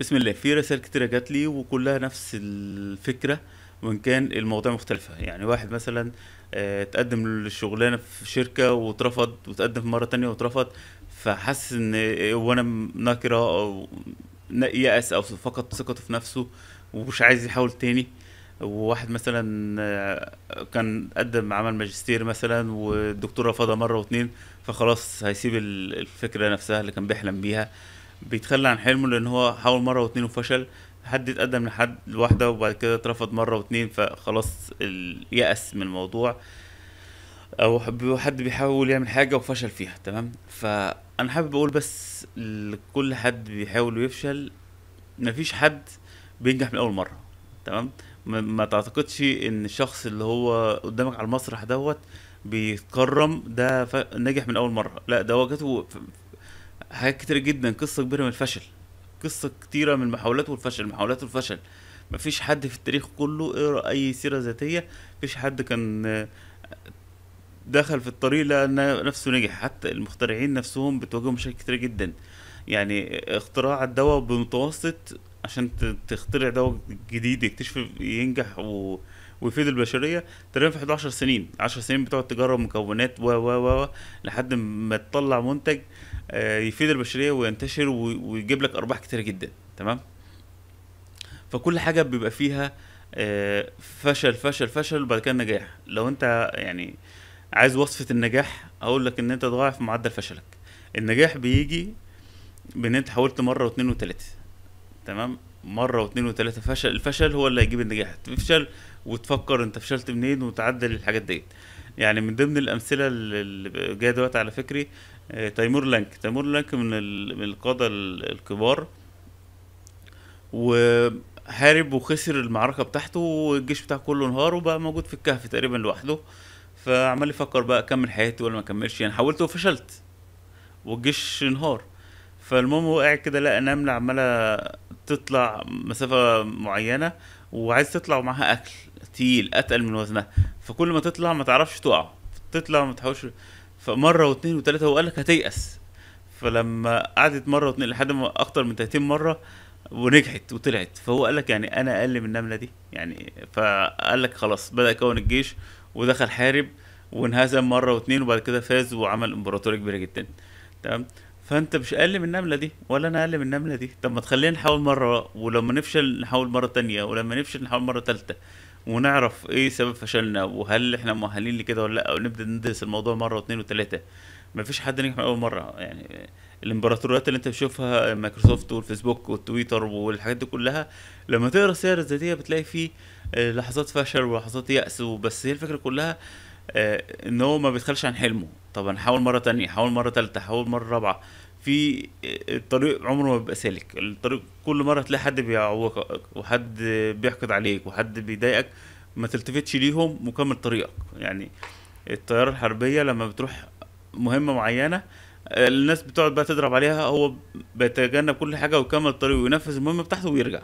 بسم الله في رسائل كتيرة جات لي وكلها نفس الفكرة وإن كان المواضيع مختلفة يعني واحد مثلا آه، تقدم للشغلانة في شركة واترفض وتقدم مرة تانية واترفض فحس إن آه، وأنا ناكرة أو يأس أو فقد ثقته في نفسه ومش عايز يحاول تاني وواحد مثلا آه، كان قدم عمل ماجستير مثلا والدكتور رفضها مره واتنين فخلاص هيسيب الفكره نفسها اللي كان بيحلم بيها بيتخلى عن حلمه لان هو حاول مره واتنين وفشل حد اتقدم لحد لواحده وبعد كده اترفض مره واتنين فخلاص يأس من الموضوع او حد بيحاول يعمل حاجه وفشل فيها تمام فانا حابب اقول بس لكل حد بيحاول ويفشل مفيش حد بينجح من اول مره تمام ما تعتقدش ان الشخص اللي هو قدامك على المسرح دوت بيتكرم ده نجح من اول مره لا ده هو جاته حاجات كتير جدا قصه كبيره من الفشل قصه كتيره من المحاولات والفشل محاولات والفشل مفيش حد في التاريخ كله اقرا اي سيره ذاتيه مفيش حد كان دخل في الطريق لأن نفسه نجح حتى المخترعين نفسهم بتواجهوا مشاكل كتير جدا يعني اختراع الدواء بمتوسط عشان تخترع دواء جديد يكتشف ينجح و... ويفيد البشريه تقريبا في حدود سنين 10 سنين بتقعد تجرب مكونات و و و لحد ما تطلع منتج آه، يفيد البشريه وينتشر ويجيب لك ارباح كتير جدا تمام فكل حاجه بيبقى فيها آه، فشل فشل فشل وبعد كده نجاح لو انت يعني عايز وصفه النجاح اقول لك ان انت تضاعف معدل فشلك النجاح بيجي بان انت حاولت مره واثنين وثلاثه تمام مره واثنين وثلاثه فشل الفشل هو اللي هيجيب النجاح تفشل وتفكر انت فشلت منين وتعدل الحاجات ديت يعني من ضمن الامثله اللي جايه دلوقتي على فكري آه، تيمور لانك تيمور لانك من من القاده الكبار وحارب وخسر المعركه بتاعته والجيش بتاعه كله انهار وبقى موجود في الكهف تقريبا لوحده فعمال يفكر بقى اكمل حياتي ولا ما اكملش يعني حاولت وفشلت والجيش انهار فالمهم هو قاعد كده لقى نمله عماله تطلع مسافه معينه وعايز تطلع معاها اكل تقيل اتقل من وزنها فكل ما تطلع ما تعرفش تقع تطلع ما تحاولش فمره واتنين وتلاتة وقال لك هتيأس فلما قعدت مره واتنين لحد ما اكتر من تلاتين مره ونجحت وطلعت فهو قال لك يعني انا اقل من النمله دي يعني فقال لك خلاص بدا يكون الجيش ودخل حارب وانهزم مره واتنين وبعد كده فاز وعمل امبراطوريه كبيره جدا تمام فانت مش اقل من النمله دي ولا انا اقل من النمله دي طب ما تخلينا نحاول مره ولما نفشل نحاول مره تانية ولما نفشل نحاول مره تالتة ونعرف ايه سبب فشلنا وهل احنا مؤهلين لكده ولا لا ونبدا ندرس الموضوع مره واثنين وثلاثه مفيش حد نجح من اول مره يعني الامبراطوريات اللي انت بتشوفها مايكروسوفت والفيسبوك والتويتر والحاجات دي كلها لما تقرا السيره الذاتيه بتلاقي فيه آه، لحظات فشل ولحظات يأس وبس هي الفكره كلها آه، ان هو ما بيتخلش عن حلمه طب انا هحاول مره تانية هحاول مره تالتة هحاول مره رابعه في الطريق عمره ما بيبقى سالك الطريق كل مره تلاقي حد بيعوقك وحد بيحقد عليك وحد بيضايقك ما تلتفتش ليهم وكمل طريقك يعني الطياره الحربيه لما بتروح مهمه معينه آه، الناس بتقعد بقى تضرب عليها هو بيتجنب كل حاجه ويكمل الطريق وينفذ المهمه بتاعته ويرجع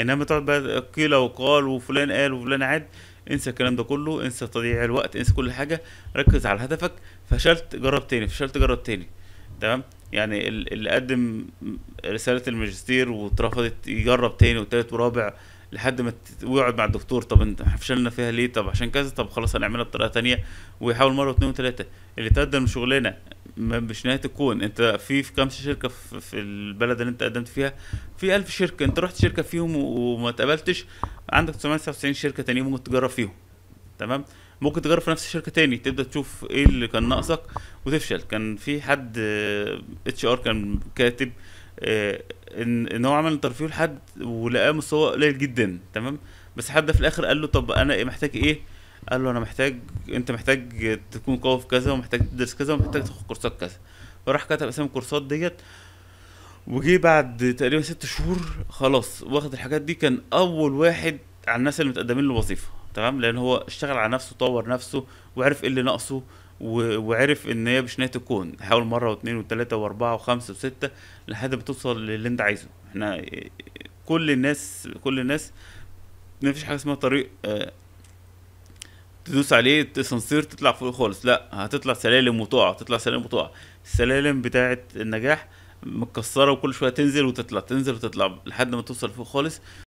انما تقعد بقى قيل وقال وفلان قال وفلان عاد انسى الكلام ده كله انسى تضييع الوقت انسى كل حاجه ركز على هدفك فشلت جرب تاني فشلت جرب تاني تمام يعني اللي قدم رساله الماجستير واترفضت يجرب تاني وتالت ورابع لحد ما ويقعد مع الدكتور طب انت فشلنا فيها ليه طب عشان كذا طب خلاص هنعملها بطريقه تانية ويحاول مره واثنين وثلاثه اللي تقدم شغلانه مش نهايه الكون انت في في كام شركه في البلد اللي انت قدمت فيها في ألف شركه انت رحت شركه فيهم وما تقبلتش عندك 999 شركه تانية ممكن تجرب فيهم تمام ممكن تجرب في نفس الشركه تاني تبدا تشوف ايه اللي كان ناقصك وتفشل كان في حد آه، اتش ار كان كاتب آه، ان ان هو عمل انترفيو لحد ولقاه مستوى قليل جدا تمام بس حد في الاخر قال له طب انا محتاج ايه قال له انا محتاج انت محتاج تكون قوي في كذا ومحتاج تدرس كذا ومحتاج تاخد كورسات كذا فراح كتب اسامي الكورسات ديت وجي بعد تقريبا ست شهور خلاص واخد الحاجات دي كان اول واحد على الناس اللي متقدمين له وظيفه تمام لان هو اشتغل على نفسه طور نفسه وعرف ايه اللي ناقصه وعرف ان هي مش نهايه الكون حاول مره واثنين وثلاثه واربعه وخمسه وسته لحد ما توصل للي انت عايزه احنا كل الناس كل الناس مفيش حاجه اسمها طريق آه، تدوس عليه اسانسير تطلع فوق خالص لا هتطلع سلالم وتقع تطلع سلالم وتقع السلالم بتاعه النجاح متكسره وكل شويه تنزل وتطلع تنزل وتطلع لحد ما توصل فوق خالص